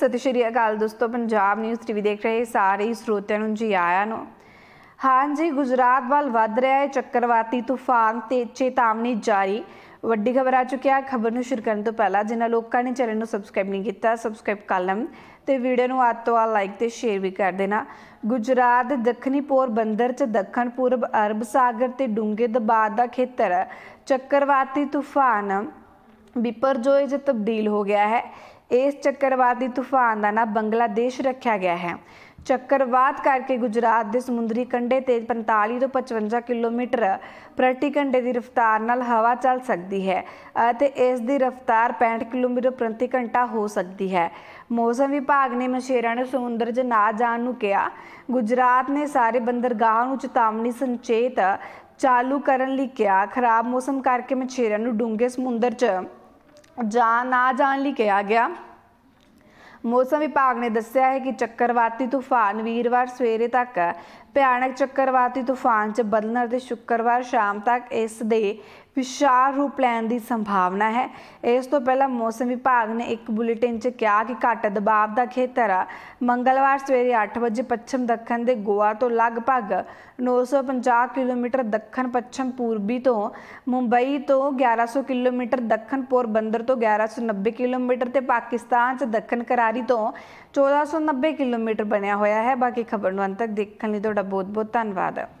ਸਤਿ ਸ਼੍ਰੀ ਅਕਾਲ ਦੋਸਤੋ Punjab news TV ਦੇਖ ਰਹੇ ਸਾਰੇ ਸਰੋਤਿਆਂ ਨੂੰ ਜੀ ਆਇਆਂ ਨੂੰ ਹਾਂਜੀ ਗੁਜਰਾਤ ਵੱਲ ਵੱਧ ਰਿਹਾ ਹੈ ਚੱਕਰਵਾਤੀ ਤੂਫਾਨ ਤੇ ਚੇਤਾਵਨੀ ਜਾਰੀ ਵੱਡੀ ਖਬਰ ਆ ਚੁੱਕਿਆ ਖਬਰ ਨੂੰ ਸ਼ੁਰੂ ਕਰਨ ਤੋਂ ਪਹਿਲਾਂ ਜਿਨ੍ਹਾਂ ਲੋਕਾਂ ਨੇ ਚੈਨਲ ਨੂੰ ਸਬਸਕ੍ਰਾਈਬ ਨਹੀਂ ਕੀਤਾ ਸਬਸਕ੍ਰਾਈਬ ਕਰ ਲੈਣ ਤੇ ਵੀਡੀਓ ਨੂੰ ਆਤੋ ਤੋਂ ਲਾਈਕ ਤੇ ਸ਼ੇਅਰ ਵੀ ਕਰ ਦੇਣਾ ਗੁਜਰਾਤ ਦੇ ਦੱਖਣੀ ਬੰਦਰ 'ਚ ਦੱਖਣ ਪੂਰਬ ਅਰਬ ਸਾਗਰ ਤੇ ਡੂੰਘੇ ਦਬਾਅ ਦਾ ਖੇਤਰ ਚੱਕਰਵਾਤੀ ਤੂਫਾਨ ਜੋਏ ਜ ਤਬਦੀਲ ਹੋ ਗਿਆ ਹੈ ਇਸ ਚੱਕਰਵਾਤੀ ਤੂਫਾਨ ਦਾ ਨਾਂ ਬੰਗਲਾਦੇਸ਼ ਰੱਖਿਆ ਗਿਆ ਹੈ ਚੱਕਰਵਾਤ ਕਰਕੇ ਗੁਜਰਾਤ ਦੇ ਸਮੁੰਦਰੀ ਕੰਢੇ ਤੇ 45 ਤੋਂ 55 ਕਿਲੋਮੀਟਰ ਪ੍ਰਤੀ ਘੰਟੇ ਦੀ ਰਫ਼ਤਾਰ ਨਾਲ ਹਵਾ ਚੱਲ ਸਕਦੀ ਹੈ ਅਤੇ ਇਸ ਦੀ ਰਫ਼ਤਾਰ 65 ਕਿਲੋਮੀਟਰ ਪ੍ਰਤੀ ਘੰਟਾ ਹੋ ਸਕਦੀ ਹੈ ਮੌਸਮ ਵਿਭਾਗ ਨੇ ਮਸ਼ੇਰਾਂ ਨੂੰ ਸਮੁੰਦਰ 'ਚ ਨਾ ਜਾਣ ਨੂੰ ਕਿਹਾ ਗੁਜਰਾਤ ਨੇ ਸਾਰੇ ਬੰਦਰਗਾਹਾਂ ਨੂੰ ਚੇਤਾਵਨੀ ਸੰਚੇਤ ਚਾਲੂ ਕਰਨ ਲਈ ਕਿਹਾ ਖਰਾਬ ਮੌਸਮ ਕਰਕੇ ਮਛੇਰਾਂ ਨੂੰ ਡੂੰਘੇ ਸਮੁੰਦਰ 'ਚ ਜਾ ਨਾ ਜਾਣ ਲਈ ਕਿਹਾ ਗਿਆ ਮੌਸਮ ਵਿਭਾਗ ਨੇ ਦੱਸਿਆ ਹੈ ਕਿ ਚੱਕਰਵਾਤੀ ਤੂਫਾਨ ਵੀਰਵਾਰ ਸਵੇਰੇ ਤੱਕ ਭਿਆਨਕ ਚੱਕਰਵਾਤੀ ਤੂਫਾਨ 'ਚ ਬਦਲਣ ਅਤੇ ਸ਼ੁੱਕਰਵਾਰ ਸ਼ਾਮ ਤੱਕ ਇਸ ਦੇ ਵਿਸ਼ਾਲ ਰੂਪ ਲੈਣ ਦੀ ਸੰਭਾਵਨਾ ਹੈ ਇਸ ਤੋਂ ਪਹਿਲਾਂ ਮੌਸਮ ਵਿਭਾਗ ਨੇ ਇੱਕ ਬੁਲੇਟਿਨ 'ਚ ਕਿਹਾ ਕਿ ਘੱਟ ਦਬਾਅ ਦਾ ਖੇਤਰ ਮੰਗਲਵਾਰ ਸਵੇਰੇ 8 ਵਜੇ ਪੱਛਮ ਦੱਖਣ ਦੇ ਗੋਆ ਤੋਂ ਲਗਭਗ 950 ਕਿਲੋਮੀਟਰ ਦੱਖਣ ਪੱਛਮ ਪੂਰਬੀ ਤੋਂ ਮੁੰਬਈ ਤੋਂ 1100 ਕਿਲੋਮੀਟਰ ਦੱਖਣ ਪੋਰਬੰਦਰ ਤੋਂ 1190 ਕਿਲੋਮੀਟਰ ਤੇ ਪਾਕਿਸਤਾਨ 'ਚ ਦੱਖਣ ਕਰਾਰੀ ਤੋਂ 1490 ਕਿਲੋਮੀਟਰ ਬਣਿਆ ਹੋਇਆ ਹੈ ਬਾਕੀ ਖਬਰ ਨੂੰ ਅੰਤ ਤੱਕ ਦੇਖਣ ਲਈ ਤੁਹਾਡਾ ਤੁਹਾਡਾ ਬਹੁਤ ਬਹੁਤ ਧੰਨਵਾਦ ਹੈ